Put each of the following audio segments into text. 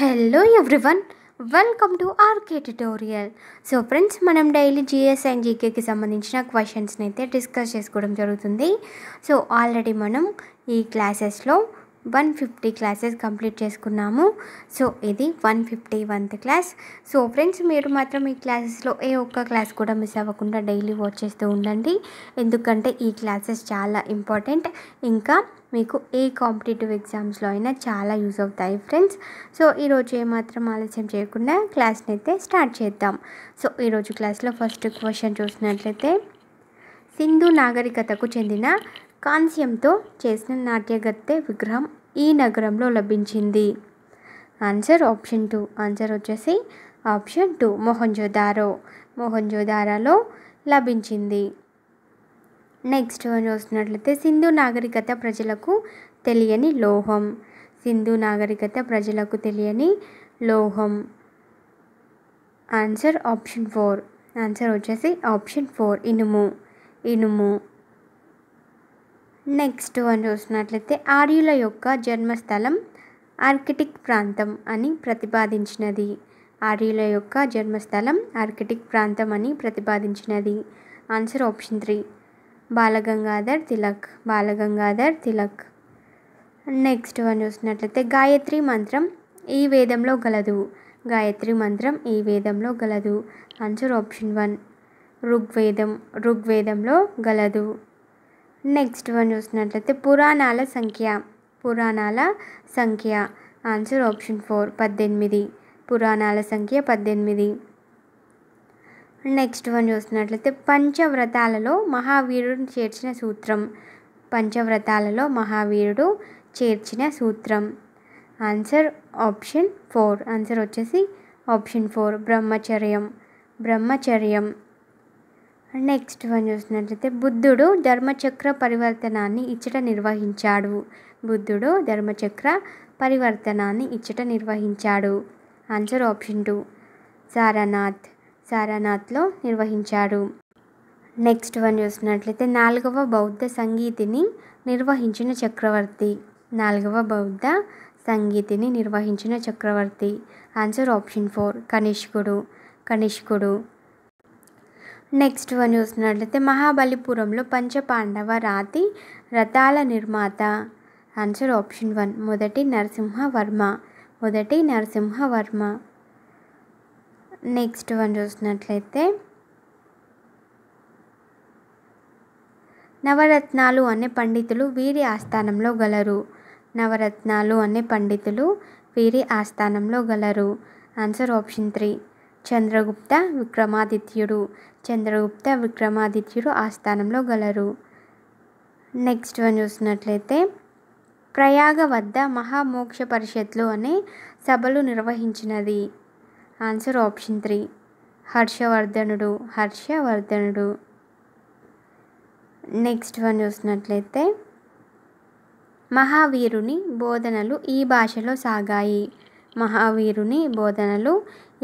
hello everyone welcome to RK tutorial so friends మనం daily GS and జీకేకి సంబంధించిన క్వశ్చన్స్ని అయితే డిస్కస్ చేసుకోవడం జరుగుతుంది సో ఆల్రెడీ మనం ఈ క్లాసెస్లో వన్ ఫిఫ్టీ క్లాసెస్ కంప్లీట్ చేసుకున్నాము సో ఇది one fifty oneth class so friends మీరు మాత్రం ఈ క్లాసెస్లో ఏ ఒక్క క్లాస్ కూడా మిస్ అవ్వకుండా డైలీ వాచ్ చేస్తూ ఉండండి ఎందుకంటే ఈ క్లాసెస్ చాలా ఇంపార్టెంట్ ఇంకా మీకు ఏ కాంపిటేటివ్ ఎగ్జామ్స్లో అయినా చాలా యూజ్ అవుతాయి ఫ్రెండ్స్ సో ఈరోజు ఏమాత్రం ఆలస్యం చేయకుండా క్లాస్ని అయితే స్టార్ట్ చేద్దాం సో ఈరోజు క్లాస్లో ఫస్ట్ క్వశ్చన్ చూసినట్లయితే సింధు నాగరికతకు చెందిన కాంస్యంతో చేసిన నాట్యగత్తె విగ్రహం ఈ నగరంలో లభించింది ఆన్సర్ ఆప్షన్ టూ ఆన్సర్ వచ్చేసి ఆప్షన్ టూ మొహంజోదారో మొహంజోదారాలో లభించింది నెక్స్ట్ చూసినట్లయితే సింధు నాగరికత ప్రజలకు తెలియని లోహం సింధు నాగరికత ప్రజలకు తెలియని లోహం ఆన్సర్ ఆప్షన్ ఫోర్ ఆన్సర్ వచ్చేసి ఆప్షన్ ఫోర్ ఇనుము ఇనుము నెక్స్ట్ వన్ చూసినట్లయితే ఆర్యుల యొక్క జన్మస్థలం ఆర్కిటిక్ ప్రాంతం అని ప్రతిపాదించినది ఆర్యుల యొక్క జన్మస్థలం ఆర్కిటిక్ ప్రాంతం అని ప్రతిపాదించినది answer option three Balagangadhar Tilak Balagangadhar Tilak next one చూసినట్లయితే గాయత్రి మంత్రం ఈ వేదంలో గలదు గాయత్రి మంత్రం ఈ వేదంలో గలదు ఆన్సర్ ఆప్షన్ వన్ ఋగ్వేదం ఋగ్వేదంలో గలదు నెక్స్ట్ వన్ చూసినట్లయితే పురాణాల సంఖ్య పురాణాల సంఖ్య ఆన్సర్ ఆప్షన్ ఫోర్ పద్దెనిమిది పురాణాల సంఖ్య పద్దెనిమిది నెక్స్ట్ వన్ చూసినట్లయితే పంచవ్రతాలలో మహావీరుడు చేర్చిన సూత్రం పంచవ్రతాలలో మహావీరుడు చేర్చిన సూత్రం ఆన్సర్ ఆప్షన్ ఫోర్ ఆన్సర్ వచ్చేసి ఆప్షన్ ఫోర్ బ్రహ్మచర్యం బ్రహ్మచర్యం నెక్స్ట్ వన్ చూసినట్లయితే బుద్ధుడు ధర్మచక్ర పరివర్తనాన్ని ఇచ్చట నిర్వహించాడు బుద్ధుడు ధర్మచక్ర పరివర్తనాన్ని ఇచ్చట నిర్వహించాడు ఆన్సర్ ఆప్షన్ టూ సారానాథ్ సారానాథ్లో నిర్వహించాడు నెక్స్ట్ వన్ చూసినట్లయితే నాలుగవ బౌద్ధ సంగీతిని నిర్వహించిన చక్రవర్తి నాలుగవ బౌద్ధ సంగీతిని నిర్వహించిన చక్రవర్తి ఆన్సర్ ఆప్షన్ ఫోర్ కనిష్కుడు కనిష్కుడు నెక్స్ట్ వన్ చూసినట్లయితే మహాబలిపురంలో పంచపాండవ రాతి రథాల నిర్మాత ఆన్సర్ ఆప్షన్ వన్ మొదటి నరసింహవర్మ మొదటి నరసింహవర్మ నెక్స్ట్ వన్ చూసినట్లయితే నవరత్నాలు అనే పండితులు వీరి ఆస్థానంలో గలరు నవరత్నాలు అనే పండితులు వీరి ఆస్థానంలో గలరు ఆన్సర్ ఆప్షన్ త్రీ చంద్రగుప్త విక్రమాదిత్యుడు చంద్రగుప్త విక్రమాదిత్యుడు ఆస్థానంలో గలరు నెక్స్ట్ వన్ చూసినట్లయితే ప్రయాగ వద్ద మహామోక్ష పరిషత్లు అనే సభలు నిర్వహించినది ఆన్సర్ ఆప్షన్ త్రీ హర్షవర్ధనుడు హర్షవర్ధనుడు నెక్స్ట్ వన్ చూసినట్లయితే మహావీరుని బోధనలు ఈ భాషలో సాగాయి మహావీరుని బోధనలు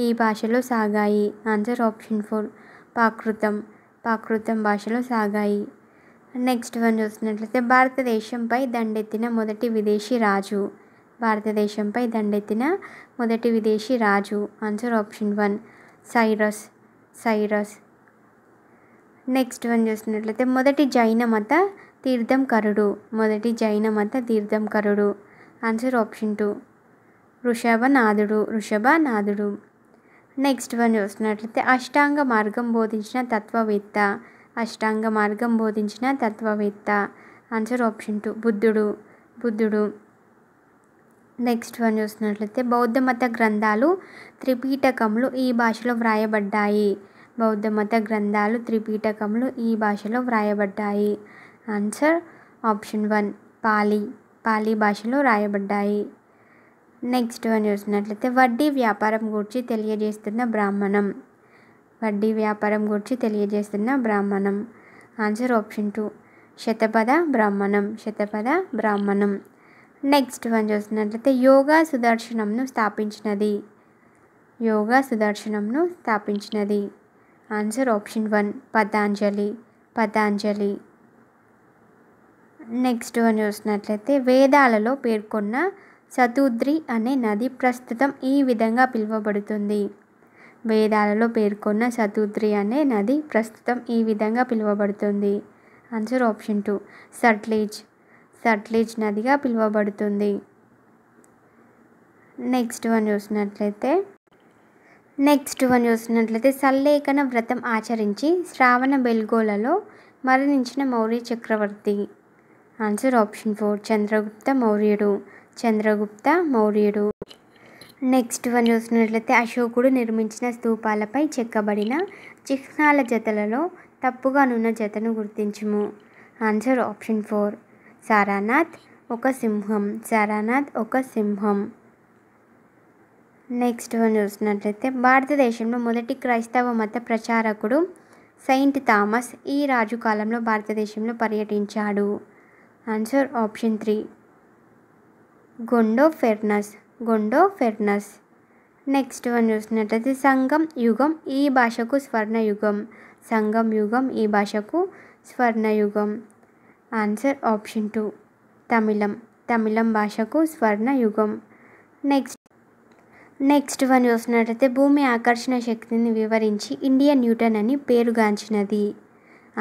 ఈ భాషలో సాగాయి ఆన్సర్ ఆప్షన్ ఫోర్ పాకృతం పాకృతం భాషలో సాగాయి నెక్స్ట్ వన్ చూసినట్లయితే భారతదేశంపై దండెత్తిన మొదటి విదేశీ రాజు భారతదేశంపై దండెత్తిన మొదటి విదేశీ రాజు answer option one Cyrus Cyrus next one చూసినట్లయితే మొదటి జైన మత తీర్థం కరుడు మొదటి జైన మత తీర్థం కరుడు ఆన్సర్ ఆప్షన్ టూ ఋషభ నాథుడు నెక్స్ట్ వన్ చూసినట్లయితే అష్టాంగ మార్గం బోధించిన తత్వవేత్త అష్టాంగ మార్గం బోధించిన తత్వవేత్త ఆన్సర్ ఆప్షన్ టూ బుద్ధుడు బుద్ధుడు నెక్స్ట్ వన్ చూసినట్లయితే బౌద్ధ మత గ్రంథాలు త్రిపీఠకములు ఈ భాషలో వ్రాయబడ్డాయి బౌద్ధ మత గ్రంథాలు త్రిపీఠకములు ఈ భాషలో వ్రాయబడ్డాయి ఆన్సర్ ఆప్షన్ వన్ పాలి పాలి భాషలో రాయబడ్డాయి నెక్స్ట్ అని చూసినట్లయితే వడ్డీ వ్యాపారం గురించి తెలియజేస్తున్న బ్రాహ్మణం వడ్డీ వ్యాపారం గురించి తెలియజేస్తున్న బ్రాహ్మణం ఆన్సర్ ఆప్షన్ టూ శతపద బ్రాహ్మణం శతపద బ్రాహ్మణం నెక్స్ట్ వన్ చూసినట్లయితే యోగా సుదర్శనంను స్థాపించినది యోగా సుదర్శనంను స్థాపించినది answer option one Patanjali Patanjali next one చూసినట్లయితే వేదాలలో పేర్కొన్న సతుద్రి అనే నది ప్రస్తుతం ఈ విధంగా పిలువబడుతుంది వేదాలలో పేర్కొన్న సతుద్రి అనే నది ప్రస్తుతం ఈ విధంగా పిలువబడుతుంది answer option two Sutlej Sutlej నదిగా పిలువబడుతుంది నెక్స్ట్ వన్ చూసినట్లయితే నెక్స్ట్ వన్ చూసినట్లయితే సల్లేఖన వ్రతం ఆచరించి శ్రావణ బెల్గోలలో మరణించిన మౌర్య చక్రవర్తి ఆన్సర్ ఆప్షన్ ఫోర్ చంద్రగుప్త మౌర్యుడు చంద్రగుప్త మౌర్యుడు నెక్స్ట్ వన్ చూసినట్లయితే అశోకుడు నిర్మించిన స్థూపాలపై చెక్కబడిన చిహ్నాల జతలలో తప్పుగానున్న జతను గుర్తించుము ఆన్సర్ ఆప్షన్ ఫోర్ సారానాథ్ ఒక సింహం సారానాథ్ ఒక సింహం నెక్స్ట్ వన్ చూసినట్లయితే భారతదేశంలో మొదటి క్రైస్తవ మత ప్రచారకుడు సెయింట్ థామస్ ఈ రాజు కాలంలో భారతదేశంలో పర్యటించాడు answer option three Gondophernes Gondophernes next one చూసినట్లయితే సంగం యుగం ఈ భాషకు స్వర్ణయుగం సంగం యుగం ఈ భాషకు స్వర్ణయుగం ఆన్సర్ ఆప్షన్ టూ తమిళం తమిళం భాషకు స్వర్ణయుగం నెక్స్ట్ నెక్స్ట్ వన్ చూసినట్లయితే భూమి ఆకర్షణ శక్తిని వివరించి ఇండియా న్యూటన్ అని పేరుగాంచినది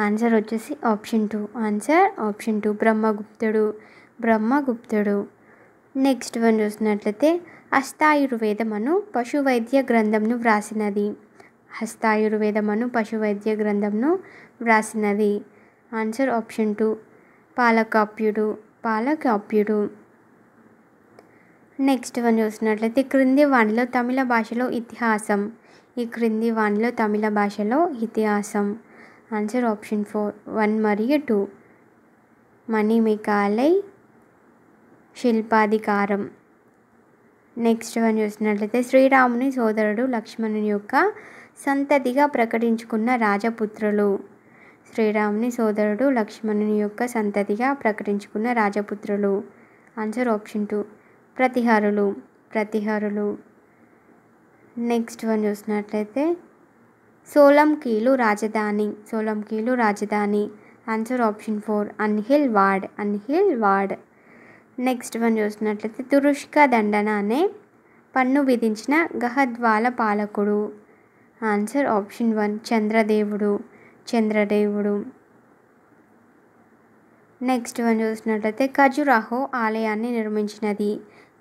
ఆన్సర్ వచ్చేసి option two answer option two బ్రహ్మగుప్తుడు బ్రహ్మగుప్తుడు నెక్స్ట్ వన్ చూసినట్లయితే హస్తాయుర్వేదమను అను పశువైద్య గ్రంథంను వ్రాసినది హస్తాయుర్వేదం అను పశువైద్య గ్రంథంను వ్రాసినది ఆన్సర్ ఆప్షన్ టూ పాలకాప్యుడు పాలకాప్యుడు నెక్స్ట్ వన్ చూసినట్లయితే క్రింది వాణిలో తమిళ భాషలో ఇతిహాసం ఈ క్రింది వాణిలో తమిళ భాషలో ఇతిహాసం ఆన్సర్ ఆప్షన్ ఫోర్ వన్ మరియు two Manimekalai Silappatikaram next one చూసినట్లయితే శ్రీరాముని సోదరుడు లక్ష్మణుని యొక్క సంతతిగా ప్రకటించుకున్న రాజపుత్రులు శ్రీరాముని సోదరుడు లక్ష్మణుని యొక్క సంతతిగా ప్రకటించుకున్న రాజపుత్రులు ఆన్సర్ ఆప్షన్ టూ ప్రతిహారులు ప్రతిహారులు నెక్స్ట్ వన్ చూసినట్లయితే సోలంకీలు రాజధాని సోలంకీలు రాజధాని answer option four Anhilwad Anhilwad next one చూసినట్లయితే తురుష్క దండన అనే పన్ను విధించిన గహద్వాల పాలకుడు ఆన్సర్ ఆప్షన్ వన్ చంద్రదేవుడు చంద్రదేవుడు నెక్స్ట్ వన్ చూసినట్లయితే ఖజురాహో ఆలయాన్ని నిర్మించినది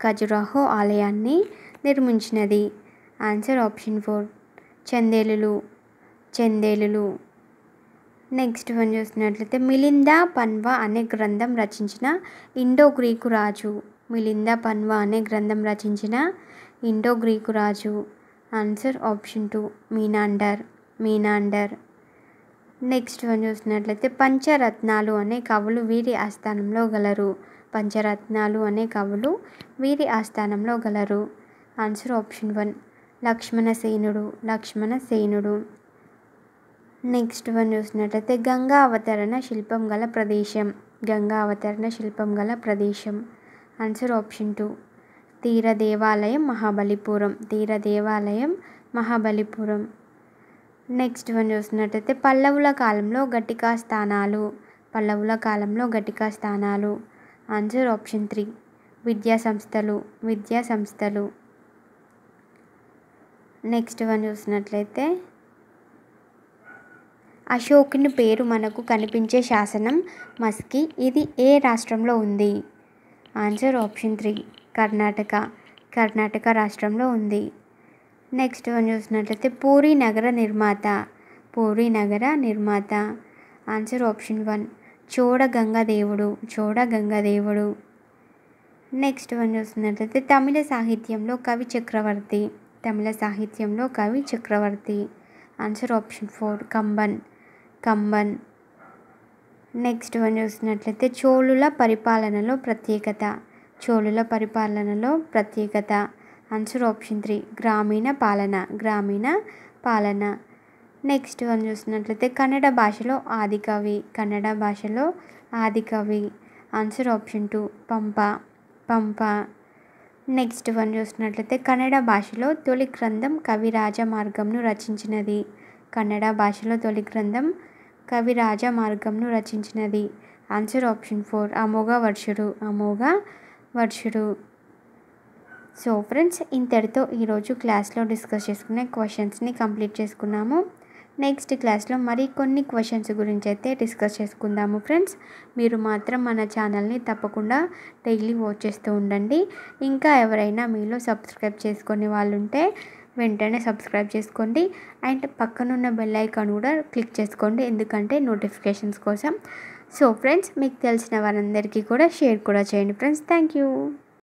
ఖజురాహో ఆలయాన్ని నిర్మించినది ఆన్సర్ ఆప్షన్ ఫోర్ చందేలులు చందేలులు నెక్స్ట్ వన్ చూసినట్లయితే మిలిందా పన్వా అనే గ్రంథం రచించిన ఇండో గ్రీకు రాజు మిలిందా పన్వా అనే గ్రంథం రచించిన ఇండో గ్రీకు రాజు answer option two Menander Menander next one చూసినట్లయితే పంచరత్నాలు అనే కవులు వీరి ఆస్థానంలో గలరు పంచరత్నాలు అనే కవులు వీరి ఆస్థానంలో గలరు ఆన్సర్ ఆప్షన్ వన్ లక్ష్మణ సేనుడు లక్ష్మణ సేనుడు నెక్స్ట్ వన్ చూసినట్టయితే గంగా అవతరణ శిల్పం గల ప్రదేశం గంగా అవతరణ శిల్పం గల ప్రదేశం ఆన్సర్ ఆప్షన్ టూ తీర దేవాలయం మహాబలిపురం తీర దేవాలయం మహాబలిపురం నెక్స్ట్ వన్ చూసినట్టయితే పల్లవుల కాలంలో గట్టికా స్థానాలు పల్లవుల కాలంలో గట్టికా స్థానాలు ఆన్సర్ ఆప్షన్ త్రీ విద్యా సంస్థలు విద్యా సంస్థలు నెక్స్ట్ వన్ చూసినట్లయితే అశోకుని పేరు మనకు కనిపించే శాసనం మస్కి ఇది ఏ రాష్ట్రంలో ఉంది answer option three Karnataka Karnataka రాష్ట్రంలో ఉంది నెక్స్ట్ వన్ చూసినట్లయితే పూరి నగర నిర్మాత పూరి నగర నిర్మాత ఆన్సర్ ఆప్షన్ వన్ చోడ దేవుడు చోడ దేవుడు నెక్స్ట్ వన్ చూసినట్లయితే తమిళ సాహిత్యంలో కవి చక్రవర్తి తమిళ సాహిత్యంలో కవి చక్రవర్తి answer option four Kamban Kamban next one చూసినట్లయితే చోళుల పరిపాలనలో ప్రత్యేకత చోళుల పరిపాలనలో ప్రత్యేకత ఆన్సర్ ఆప్షన్ త్రీ గ్రామీణ పాలన గ్రామీణ పాలన నెక్స్ట్ వన్ చూసినట్లయితే కన్నడ భాషలో ఆదికవి కన్నడ భాషలో ఆదికవి ఆన్సర్ ఆప్షన్ టూ పంప పంప నెక్స్ట్ వన్ చూసినట్లయితే కన్నడ భాషలో తొలి గ్రంథం కవిరాజ మార్గంను రచించినది కన్నడ భాషలో తొలి గ్రంథం కవి రాజమార్గంను రచించినది ఆన్సర్ ఆప్షన్ ఫోర్ అమోఘ వర్షుడు అమోఘ వర్షుడు సో ఫ్రెండ్స్ ఇంతటితో ఈరోజు క్లాస్లో డిస్కస్ చేసుకునే క్వశ్చన్స్ని కంప్లీట్ చేసుకున్నాము నెక్స్ట్ క్లాస్లో మరి కొన్ని క్వశ్చన్స్ గురించి అయితే డిస్కస్ చేసుకుందాము ఫ్రెండ్స్ మీరు మాత్రం మన ఛానల్ని తప్పకుండా డైలీ వాచ్ చేస్తూ ఉండండి ఇంకా ఎవరైనా మీలో సబ్స్క్రైబ్ చేసుకునే వాళ్ళు ఉంటే వెంటనే సబ్స్క్రైబ్ చేసుకోండి అండ్ పక్కనున్న బెల్ ఐకాన్ కూడా క్లిక్ చేసుకోండి ఎందుకంటే నోటిఫికేషన్స్ కోసం సో ఫ్రెండ్స్ మీకు తెలిసిన వారందరికీ కూడా షేర్ కూడా చేయండి ఫ్రెండ్స్ థ్యాంక్ యూ